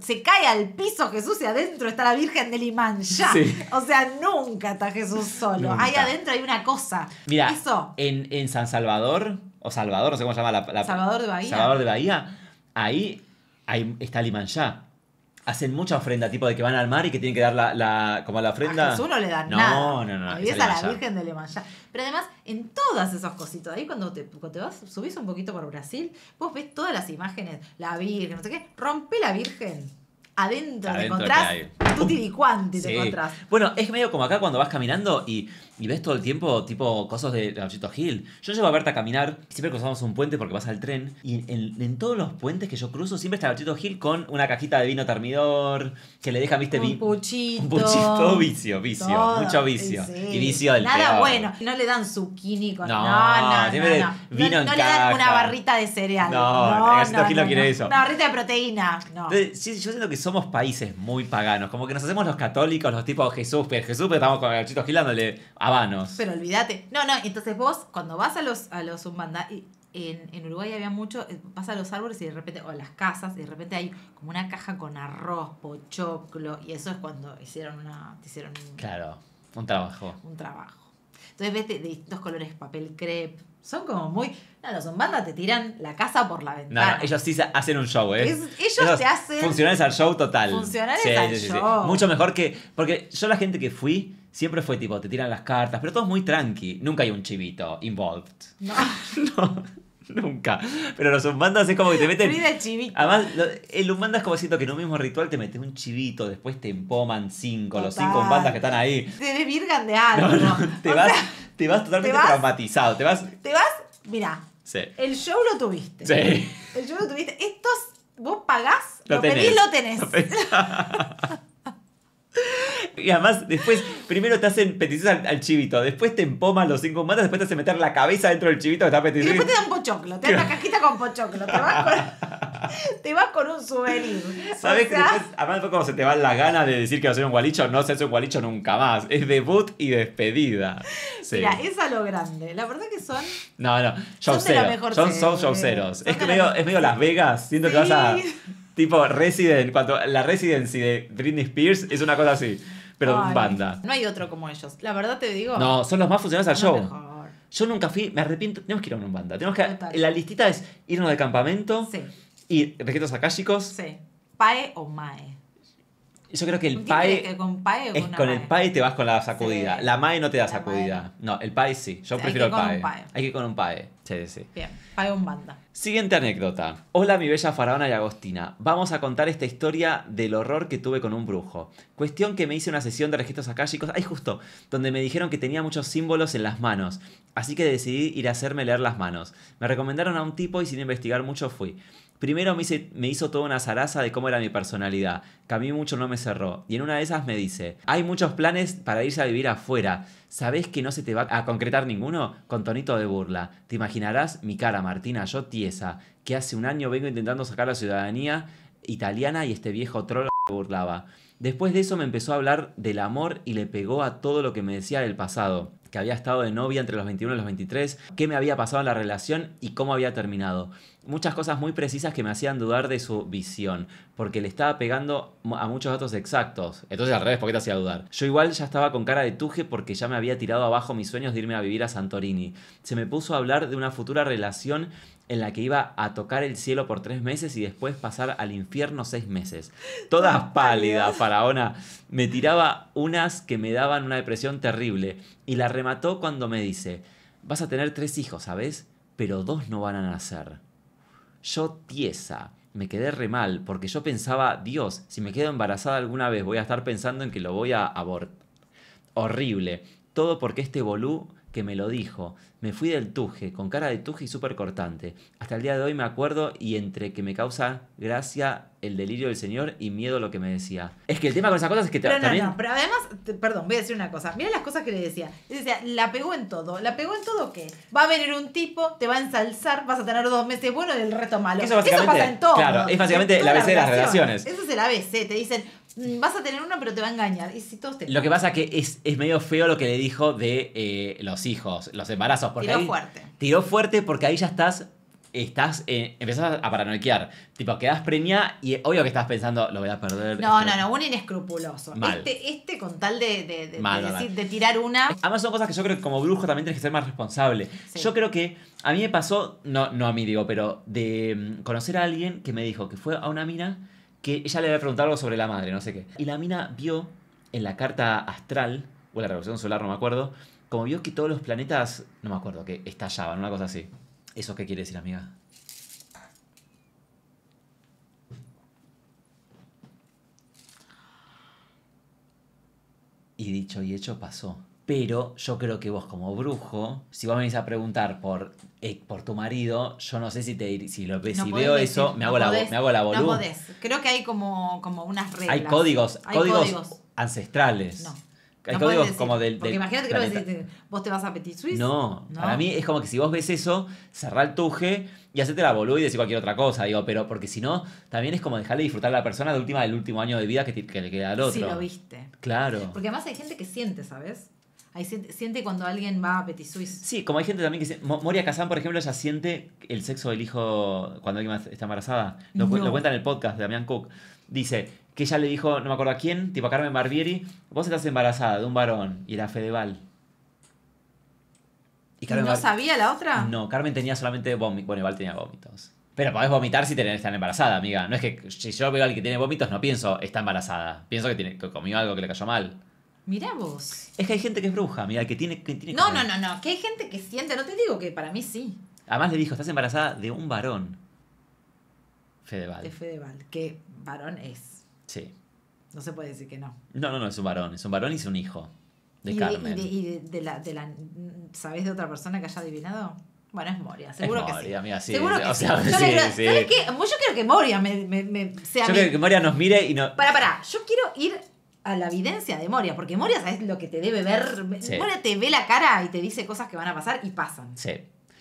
se cae al piso Jesús y adentro está la Virgen de Imán ya. O sea, nunca está Jesús solo. Ahí adentro hay una cosa. Mira, En, en, San Salvador, o Salvador, no sé cómo se llama la, Salvador de Bahía. Salvador de Bahía, ahí, está el ya hacen mucha ofrenda, tipo de que van al mar y que tienen que dar la, la como la ofrenda. A no le dan nada. No, no, no. Y a la Virgen de Lemayá. Pero además, en todas esas cositas, ahí cuando te, te vas, subís un poquito por Brasil, vos ves todas las imágenes, la Virgen, no sé qué, rompe la Virgen. Adentro, te encontrás, tú y te encontrás. Bueno, es medio como acá cuando vas caminando y y ves todo el tiempo, tipo, cosas de Gachito Hill. Yo llevo a Berta a caminar, siempre cruzamos un puente porque pasa el tren, y en, todos los puentes que yo cruzo siempre está Gachito Hill con una cajita de vino termidor, que le deja, viste, un puchito. Un puchito, vicio, vicio, mucho vicio. Y vicio del Nada bueno, no le dan zucchini con... No, no, no no, no, no le dan una barrita de cereal. No, no Hill no quiere eso. Una barrita de proteína, no. yo siento que somos países muy paganos, como que nos hacemos los católicos, los tipos Jesús, pero Jesús, estamos con Gachito Gil dándole a pero olvídate. No, no, entonces vos, cuando vas a los, a los Umbanda, en, en, Uruguay había mucho, eh, vas a los árboles y de repente, o las casas, y de repente hay como una caja con arroz, pochoclo, y eso es cuando hicieron una. Hicieron claro, un trabajo. Un trabajo. Entonces ves de, distintos colores, papel crepe. Son como muy. No, los Umbanda te tiran la casa por la ventana. ellos sí hacen un show, ¿eh? ellos hacen. Funcionales al show total. Funcionales al show. Mucho mejor que. Porque yo, la gente que fui, Siempre fue tipo, te tiran las cartas, pero todo es muy tranqui. Nunca hay un chivito involved. No. no. Nunca. Pero los umbandas es como que te meten. el chivito. Además, el umbanda es como siento que en un mismo ritual te metes un chivito, después te empoman cinco, los cinco umbandas que están ahí. Te desvirgan de algo. No, te, vas, te, vas, totalmente traumatizado. Te vas. Te vas. Mirá. Sí. El show lo tuviste. Sí. El show lo tuviste. Estos, vos pagás, lo, lo pedís, lo tenés. Lo Y además, después, primero te hacen peticiones al, chivito, después te empoman los cinco matas, después te hacen meter la cabeza dentro del chivito que está peticionando. Y después te dan pochoclo, te dan la cajita con pochoclo, te vas con, te vas con un souvenir. ¿Sabes además, después cuando se te van las ganas de decir que vas a ser un gualicho, no se hace un gualicho nunca más. Es debut y despedida. Mira, es a lo grande. La verdad que son. No, no, showceros. Son, son, showceros. Es, que medio, es medio Las Vegas, siento que vas a tipo Resident, la Residency de Britney Spears es una cosa así, pero un banda. No hay otro como ellos, la verdad te digo. No, son los más funcionales al show. Yo nunca fui, me arrepiento, tenemos que ir a una banda. Tenemos la listita es irnos de campamento, sí. y requetos Sí. PAE o MAE. Yo creo que el PAE. con PAE o es, con el PAE te vas con la sacudida. La MAE no te da sacudida. No. el PAE sí. Yo prefiero el PAE. Hay que ir con un PAE. Bien, pago un banda. Siguiente anécdota. Hola, mi bella faraona y Agostina. Vamos a contar esta historia del horror que tuve con un brujo. Cuestión que me hice una sesión de registros akáshicos, ahí justo, donde me dijeron que tenía muchos símbolos en las manos. Así que decidí ir a hacerme leer las manos. Me recomendaron a un tipo y sin investigar mucho fui. Primero me, hizo toda una zaraza de cómo era mi personalidad, que a mí mucho no me cerró. Y en una de esas me dice, hay muchos planes para irse a vivir afuera. ¿Sabés que no se te va a concretar ninguno? Con tonito de burla. Te imaginarás mi cara, Martina, yo tiesa, que hace un año vengo intentando sacar la ciudadanía italiana y este viejo troll me burlaba. Después de eso me empezó a hablar del amor y le pegó a todo lo que me decía del pasado que había estado de novia entre los 21 y los 23, qué me había pasado en la relación y cómo había terminado. Muchas cosas muy precisas que me hacían dudar de su visión, porque le estaba pegando a muchos datos exactos. Entonces al revés, ¿por qué te hacía dudar? Yo igual ya estaba con cara de tuje porque ya me había tirado abajo mis sueños de irme a vivir a Santorini. Se me puso a hablar de una futura relación en la que iba a tocar el cielo por tres meses y después pasar al infierno seis meses. Toda pálida, faraona. Me tiraba unas que me daban una depresión terrible y la remató cuando me dice, vas a tener tres hijos, ¿sabes? Pero dos no van a nacer. Yo tiesa. Me quedé re mal porque yo pensaba, Dios, si me quedo embarazada alguna vez voy a estar pensando en que lo voy a abortar. Horrible. Todo porque este bolú que me lo dijo. Me fui del tuje, con cara de tuje y súper cortante. Hasta el día de hoy me acuerdo y entre que me causa gracia el delirio del señor y miedo lo que me decía. Es que el tema con esas cosas es que no, también... No, pero además, perdón, voy a decir una cosa. Mira las cosas que le decía. Le decía, la pegó en todo. ¿La pegó en todo qué? Va a venir un tipo, te va a ensalzar, vas a tener dos meses bueno y el resto malo. Eso, pasa en todo. Claro, es básicamente la ABC de las relaciones. Eso es el ABC. Te dicen, vas a tener una pero te va a engañar. Lo que pasa que es, medio feo lo que le dijo de eh, los hijos, los embarazos. Porque tiró fuerte. Tiró fuerte porque ahí ya estás. Estás, eh, empezás a paranoiquear. Tipo, quedas preñada y obvio que estás pensando, lo voy a perder. No, no, no, un inescrupuloso. Este, este, con tal de, de, decir, de, tirar una. Además, son cosas que yo creo que como brujo también tienes que ser más responsable. Yo creo que a mí me pasó, no, no a mí digo, pero de mm, conocer a alguien que me dijo que fue a una mina que ella le había preguntado algo sobre la madre, no sé qué. Y la mina vio en la carta astral, o la revolución solar, no me acuerdo, como vio que todos los planetas, no me acuerdo, que estallaban, una cosa así. ¿Eso qué quiere decir, amiga? Y dicho y hecho pasó. Pero yo creo que vos como brujo, si vos venís a preguntar por, eh, por tu marido, yo no sé si te si, lo, veo eso, me, hago la, me hago la No podés. Creo que hay como, como unas reglas. Hay códigos, códigos, ancestrales. No. Hay códigos como del. Porque imagínate que vos te vas a Petit Suisse. No, para mí es como que si vos ves eso, cerrá el tuje y hacete la boluda y decir cualquier otra cosa, digo, pero porque si no, también es como dejarle disfrutar a la persona de última del último año de vida que, le queda al otro. sí lo viste. Claro. Porque además hay gente que siente, ¿sabes? siente cuando alguien va a Petit Suisse. Sí, como hay gente también que Moria Kazan, por ejemplo, ella siente el sexo del hijo cuando alguien está embarazada. Lo, cuenta en el podcast de Damián Cook. Dice que ella le dijo, no me acuerdo a quién, tipo a Carmen Barbieri, vos estás embarazada de un varón. Y era Fedeval. ¿Y no sabía la otra? No, Carmen tenía solamente vómitos. Bueno, igual tenía vómitos. Pero podés vomitar si estás embarazada, amiga. No es que si yo veo a alguien que tiene vómitos, no pienso está embarazada. Pienso que, tiene, que comió algo que le cayó mal. Mirá vos. Es que hay gente que es bruja, mira, que tiene que... Tiene no, no, no, no, que hay gente que siente, no te digo que para mí sí. Además le dijo, estás embarazada de un varón. Fedeval. De Fedeval, que varón es. Sí. No se puede decir que no. No, no, no, es un varón, es un varón y es un hijo. De Carmen. y, de, la, ¿Sabés de otra persona que haya adivinado? Bueno, es Moria, seguro es que Moria, sí. sí. Seguro que o sea, sí. Yo, sí, qué? yo quiero que Moria me, sea Yo quiero que Moria nos mire y no. Para, para, yo quiero ir a la evidencia de Moria, porque Moria es lo que te debe ver. Moria te ve la cara y te dice cosas que van a pasar y pasan. Sí.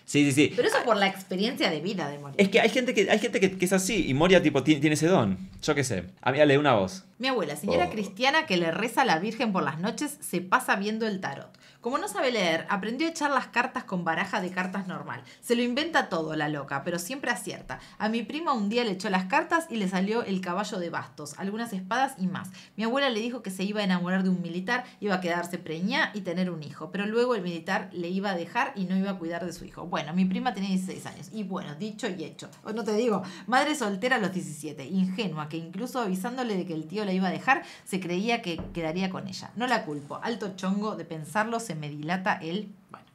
Sí, sí, sí. Pero eso por la experiencia de vida de Moria. Es que hay gente que, hay gente que, es así y Moria tipo tiene, ese don. Yo qué sé. A mí le una voz. Mi abuela, señora oh. cristiana que le reza a la Virgen por las noches, se pasa viendo el tarot. Como no sabe leer, aprendió a echar las cartas con baraja de cartas normal. Se lo inventa todo la loca, pero siempre acierta. A mi prima un día le echó las cartas y le salió el caballo de bastos, algunas espadas y más. Mi abuela le dijo que se iba a enamorar de un militar, iba a quedarse preña y tener un hijo, pero luego el militar le iba a dejar y no iba a cuidar de su hijo. Bueno, mi prima tenía 16 años y bueno, dicho y hecho. O oh, no te digo, madre soltera a los 17, ingenua, que incluso avisándole de que el tío la iba a dejar, se creía que quedaría con ella. No la culpo, alto chongo de pensarlo, se me dilata el... Bueno,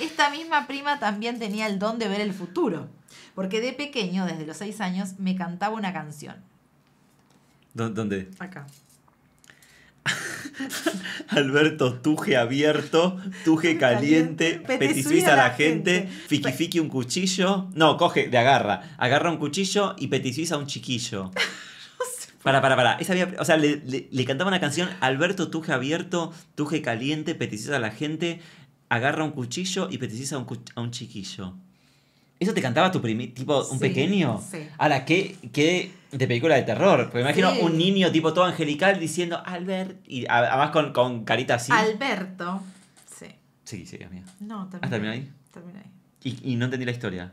esta misma prima también tenía el don de ver el futuro, porque de pequeño, desde los seis años, me cantaba una canción. ¿Dónde? Acá. Alberto, tuje abierto, tuje caliente, petisuiza a la gente, Fiquifique un cuchillo. No, coge, de agarra. Agarra un cuchillo y petisuiza a un chiquillo. Para, para, para. Esa había, o sea, le, cantaba una canción, Alberto Tuje abierto, Tuje caliente, Peticiza a la gente, agarra un cuchillo y peticiza a un, a un chiquillo. ¿Eso te cantaba tu primi tipo un pequeño? Sí. Ahora, ¿qué, ¿qué, de película de terror? Porque me imagino un niño tipo todo angelical diciendo Albert, y además con, con carita así. Alberto. Sí. Sí, sí, amiga. No, ah, ahí? ahí. y no entendí la historia.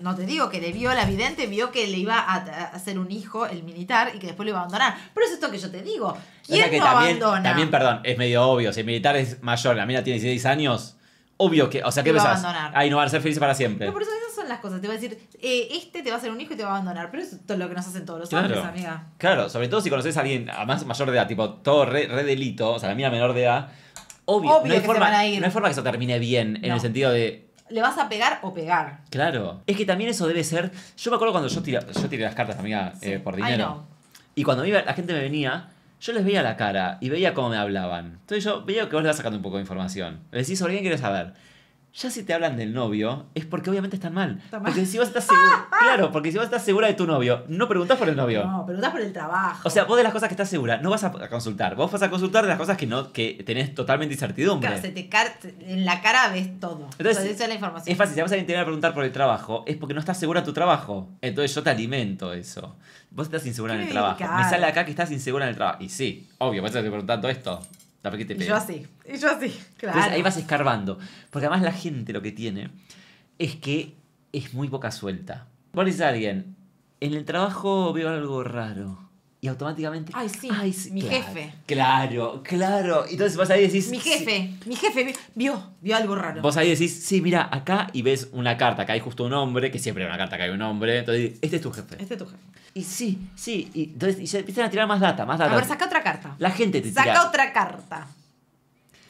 No, te digo que le vio la vidente, vio que le iba a, hacer un hijo, el militar, y que después lo iba a abandonar. Pero es esto que yo te digo. ¿Quién o abandona? También, perdón, es medio obvio. Si el militar es mayor, la mina tiene 16 años, obvio que. O sea, ¿qué pensás? Ahí no va a ser feliz para siempre. No, por eso esas son las cosas. Te voy a decir, eh, este te va a hacer un hijo y te va a abandonar. Pero eso es lo que nos hacen todos los hombres, amiga. Claro, sobre todo si conoces a alguien más mayor de edad, tipo todo re, delito, o sea, la mina menor de edad. Obvio, que no hay forma que eso termine bien, en el sentido de le vas a pegar o pegar. Claro. Es que también eso debe ser. Yo me acuerdo cuando yo tiré, yo tiré las cartas, amiga, eh, por dinero. Y cuando la gente me venía, yo les veía la cara y veía cómo me hablaban. Entonces yo veía que vos le vas sacando un poco de información. Le decís, ¿sobre quién quieres saber? Ya si te hablan del novio, es porque obviamente están mal. Porque si vos estás segura. claro, porque si vos estás segura de tu novio, no preguntas por el novio. No, preguntás por el trabajo. O sea, vos de las cosas que estás segura, no vas a consultar. Vos vas a consultar de las cosas que no, que tenés totalmente incertidumbre. Claro, se te en la cara ves todo. Entonces, es fácil, si vas a intentar preguntar por el trabajo, es porque no estás segura de tu trabajo. Entonces yo te alimento eso. Vos estás insegura en el trabajo. Me sale acá que estás insegura en el trabajo. Y sí, obvio, vas a estar preguntando esto. Y yo así, y yo así, claro. ahí vas escarbando. Porque además la gente lo que tiene es que es muy poca suelta. Vos alguien, en el trabajo veo algo raro y automáticamente. Ay, sí. mi jefe. Claro, claro. Y entonces vas ahí decís. Mi jefe, mi jefe vio, vio algo raro. Vos ahí decís, sí, mira, acá y ves una carta, que hay justo un hombre, que siempre hay una carta, que hay un hombre. Entonces, este es tu jefe. Este es tu jefe. Y sí, sí. Y, entonces, empiezan a tirar más data, más data. A ver, saca otra carta. La gente te Saca otra carta.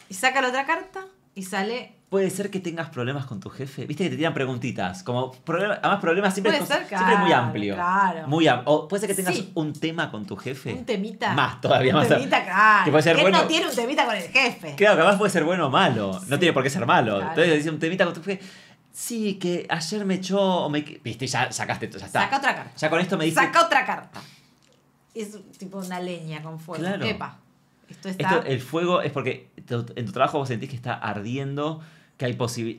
Y saca la otra carta y sale puede ser que tengas problemas con tu jefe. Viste que te tiran preguntitas. Como problema, además, problemas siempre, es, siempre muy amplio. Claro. Muy o puede ser que tengas un tema con tu jefe. Un temita. Más todavía. Un más temita, claro. Que puede ser bueno. no tiene un temita con el jefe? Claro, que además puede ser bueno o malo. No tiene por qué ser malo. Entonces dice un temita con tu jefe. Sí, que ayer me echó. Viste, ya sacaste, ya está. Saca otra carta. Ya con esto me dice. Saca otra carta. Es tipo una leña con fuego. Claro. Esto está... el fuego es porque en tu trabajo vos sentís que está ardiendo que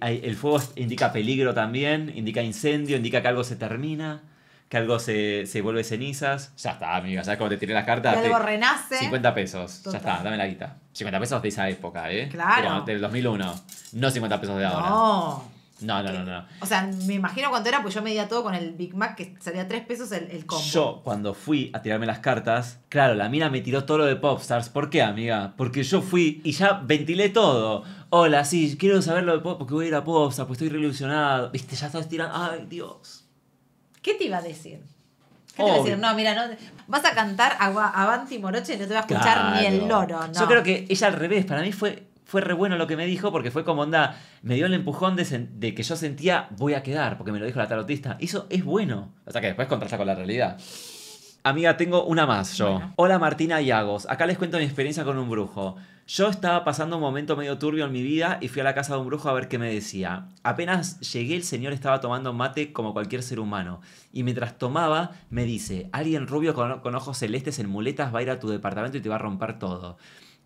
hay, el fuego indica peligro también, indica incendio, indica que algo se termina, que algo se, vuelve cenizas. Ya está, amiga, ¿sabes como te tiré las cartas. Que algo renace. 50 pesos, ya está, dame la guita. 50 pesos de esa época, ¿eh? Claro. del 2001, no 50 pesos de ahora. No. No, no, no, no. O sea, me imagino cuánto era, pues yo medía todo con el Big Mac, que salía 3 pesos el, el, combo. Yo, cuando fui a tirarme las cartas, claro, la mina me tiró todo lo de Popstars. ¿Por qué, amiga? Porque yo fui y ya ventilé todo. Hola, sí, quiero saberlo de porque voy a ir a Posta, pues estoy re ilusionado. Viste, ya estás tirando. Ay, Dios. ¿Qué te iba a decir? ¿Qué te iba a decir? No, mira, no, vas a cantar Avanti Moroche y no te va a escuchar ni el loro, ¿no? Yo creo que ella al revés, para mí fue, fue re bueno lo que me dijo porque fue como onda, me dio el empujón de, de que yo sentía voy a quedar, porque me lo dijo la tarotista. Eso es bueno. O sea que después contrasta con la realidad. Amiga, tengo una más yo. Hola Martina Yagos, acá les cuento mi experiencia con un brujo. Yo estaba pasando un momento medio turbio en mi vida y fui a la casa de un brujo a ver qué me decía. Apenas llegué, el señor estaba tomando mate como cualquier ser humano. Y mientras tomaba, me dice, alguien rubio con, con ojos celestes en muletas va a ir a tu departamento y te va a romper todo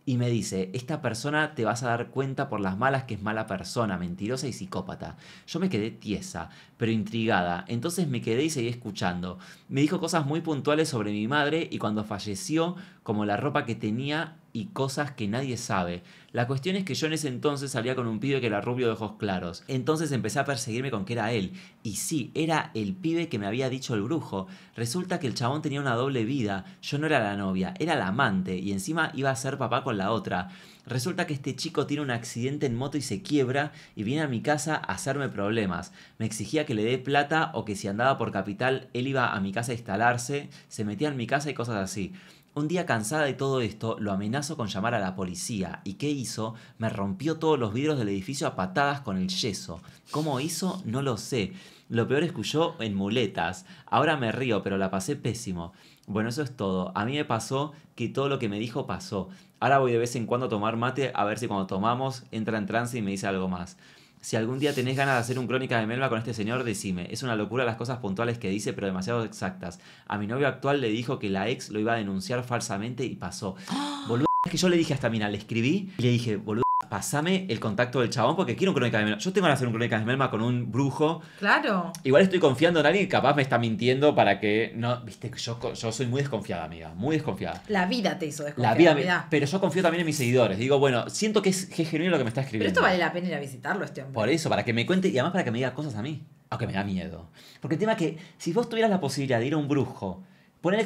y me dice, esta persona te vas a dar cuenta por las malas que es mala persona, mentirosa y psicópata. Yo me quedé tiesa, pero intrigada. Entonces me quedé y seguí escuchando. Me dijo cosas muy puntuales sobre mi madre y cuando falleció como la ropa que tenía y cosas que nadie sabe. La cuestión es que yo en ese entonces salía con un pibe que era rubio de ojos claros. Entonces empecé a perseguirme con que era él. Y sí, era el pibe que me había dicho el brujo. Resulta que el chabón tenía una doble vida. Yo no era la novia, era la amante. Y encima iba a ser papá con la otra. Resulta que este chico tiene un accidente en moto y se quiebra y viene a mi casa a hacerme problemas. Me exigía que le dé plata o que si andaba por capital él iba a mi casa a instalarse, se metía en mi casa y cosas así. Un día cansada de todo esto, lo amenazo con llamar a la policía. ¿Y qué hizo? Me rompió todos los vidrios del edificio a patadas con el yeso. ¿Cómo hizo? No lo sé. Lo peor es que huyó en muletas. Ahora me río, pero la pasé pésimo. Bueno, eso es todo. A mí me pasó que todo lo que me dijo pasó. Ahora voy de vez en cuando a tomar mate a ver si cuando tomamos entra en trance y me dice algo más. Si algún día tenés ganas de hacer un crónica de Melba con este señor, decime. Es una locura las cosas puntuales que dice, pero demasiado exactas. A mi novio actual le dijo que la ex lo iba a denunciar falsamente y pasó. Boludo, es que yo le dije hasta mina, le escribí y le dije, boludo pasame el contacto del chabón porque quiero un crónica de Melma. Yo tengo que hacer un crónica de Melma con un brujo. Claro. Igual estoy confiando en alguien que capaz me está mintiendo para que. No, viste, yo, yo soy muy desconfiada, amiga. Muy desconfiada. La vida te hizo desconfiar. La vida, pero yo confío también en mis seguidores. Digo, bueno, siento que es, genuino lo que me está escribiendo. Pero esto vale la pena ir a visitarlo, este hombre. Por eso, para que me cuente y además para que me diga cosas a mí. Aunque me da miedo. Porque el tema es que si vos tuvieras la posibilidad de ir a un brujo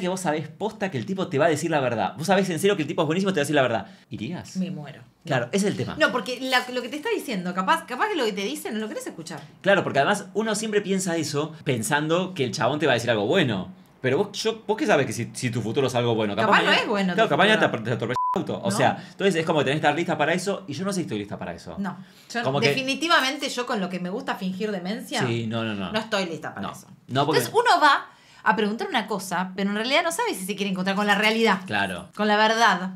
que vos sabés posta que el tipo te va a decir la verdad. Vos sabés en serio que el tipo es buenísimo, y te va a decir la verdad. ¿Irías? Me muero. Claro, es el tema. No, porque lo que te está diciendo, capaz, capaz que lo que te dicen no lo querés escuchar. Claro, porque además uno siempre piensa eso pensando que el chabón te va a decir algo bueno. Pero vos, yo, vos qué sabes que si, tu futuro es algo bueno. Capaz no es bueno Claro, capaz te, futuro. te auto. O sea, entonces es como que tenés que estar lista para eso y yo no sé si estoy lista para eso. No. definitivamente yo con lo que me gusta fingir demencia, Sí, no, no, no. no estoy lista para eso. No, porque- Entonces uno va a preguntar una cosa, pero en realidad no sabes si se quiere encontrar con la realidad. Claro. Con la verdad.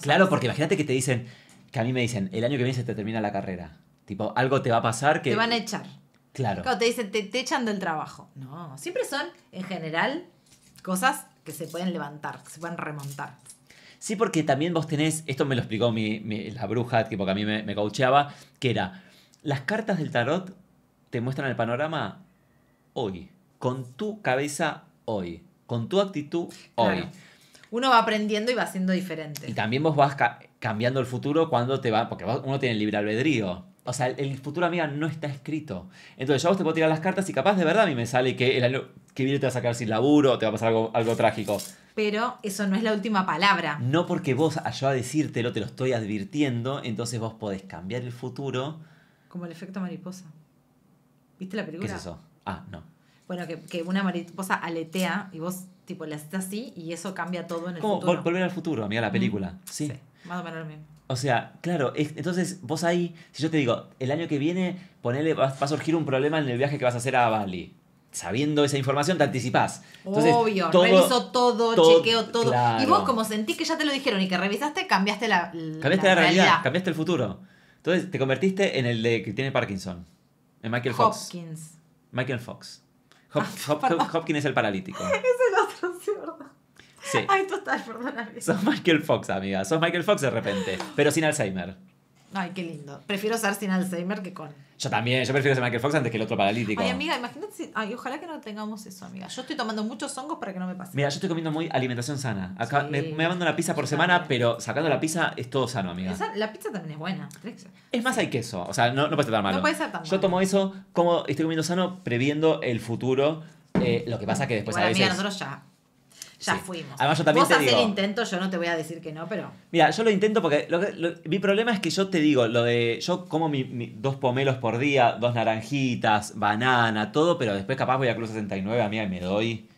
claro, porque imagínate que te dicen, que a mí me dicen, el año que viene se te termina la carrera. Tipo, algo te va a pasar que... Te van a echar. Claro. Claro, te dicen, te, echan del trabajo. No, siempre son, en general, cosas que se pueden levantar, que se pueden remontar. Sí, porque también vos tenés, esto me lo explicó la bruja, que a mí me, me que era, las cartas del tarot te muestran el panorama hoy con tu cabeza hoy, con tu actitud hoy. Uno va aprendiendo y va siendo diferente. Y también vos vas cambiando el futuro cuando te va, porque uno tiene el libre albedrío. O sea, el futuro, amiga, no está escrito. Entonces, yo vos te puedo tirar las cartas y capaz de verdad a mí me sale que el año que viene te va a sacar sin laburo, te va a pasar algo, algo trágico. Pero eso no es la última palabra. No porque vos, ah, yo a decírtelo, te lo estoy advirtiendo, entonces vos podés cambiar el futuro. Como el efecto mariposa. ¿Viste la película? ¿Qué es eso? Ah, no bueno, que, una mariposa aletea y vos tipo la haces así y eso cambia todo en el futuro. volver al futuro, mira la mm, película. Sí. Más o menos O sea, claro, entonces vos ahí, si yo te digo, el año que viene, ponele, va, a surgir un problema en el viaje que vas a hacer a Bali. Sabiendo esa información, te anticipás. Obvio, reviso todo, chequeo todo. Y vos, como sentís que ya te lo dijeron y que revisaste, cambiaste la, realidad. cambiaste la, realidad, cambiaste el futuro. Entonces, te convertiste en el de que tiene Parkinson, en Michael Hopkins. Fox. Michael Fox. Ah, Hopkins es el paralítico. Es el otro, sí, Sí. Ay, total, perdóname. Sos Michael Fox, amiga. Sos Michael Fox de repente, pero sin Alzheimer. Ay, qué lindo. Prefiero ser sin Alzheimer que con. Yo también, yo prefiero ser Michael Fox antes que el otro paralítico. Ay, amiga, imagínate si. Ay, ojalá que no tengamos eso, amiga. Yo estoy tomando muchos hongos para que no me pase. Mira, yo estoy comiendo muy alimentación sana. Acá me, me, mando una pizza por semana, pero sacando la pizza es todo sano, amiga. la pizza también es buena. Es más, hay queso. O sea, no, puede ser tan malo. No puede ser tan malo. Yo tomo eso, como estoy comiendo sano, previendo el futuro. Eh, lo que pasa que después a veces. ya ya fuimos. Además, yo también te digo, intento, yo no te voy a decir que no, pero. Mira, yo lo intento porque mi problema es que yo te digo, lo de. Yo como dos pomelos por día, dos naranjitas, banana, todo, pero después capaz voy a Club 69, amiga, y me doy.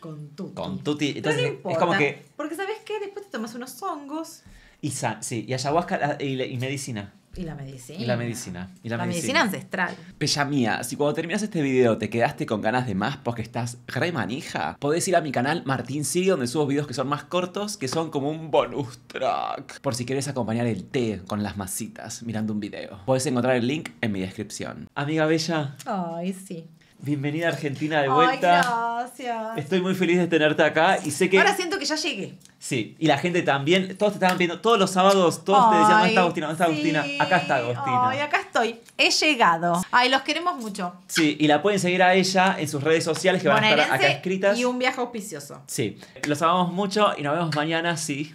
Con tutti. Con tutti. Entonces, es como que. Porque, ¿sabes qué? Después te tomas unos hongos. Y, sí, y ayahuasca y medicina. Y la medicina. Y la medicina. Y la, medicina. ancestral. Bella mía, si cuando terminas este video te quedaste con ganas de más porque estás re manija, podés ir a mi canal Martín Sigue donde subo videos que son más cortos, que son como un bonus track. Por si quieres acompañar el té con las masitas mirando un video. Podés encontrar el link en mi descripción. Amiga Bella. Ay, sí. Bienvenida Argentina de vuelta. Ay, gracias. Estoy muy feliz de tenerte acá y sé que. Ahora siento que ya llegué. Sí, y la gente también. Todos te estaban viendo, todos los sábados, todos te decían: ¿Dónde está Agustina? ¿Dónde está Agustina? Acá está Agustina. Ay, acá estoy. He llegado. Ay, los queremos mucho. Sí, y la pueden seguir a ella en sus redes sociales que van a estar acá escritas. Y un viaje auspicioso. Sí, los amamos mucho y nos vemos mañana si.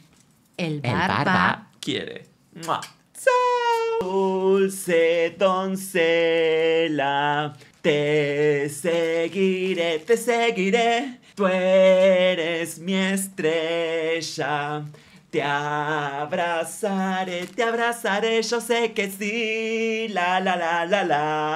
El barba, quiere. ¡Mua! Dulce doncella. Te seguiré, te seguiré, tú eres mi estrella. Te abrazaré, te abrazaré, yo sé que sí, la la la la la.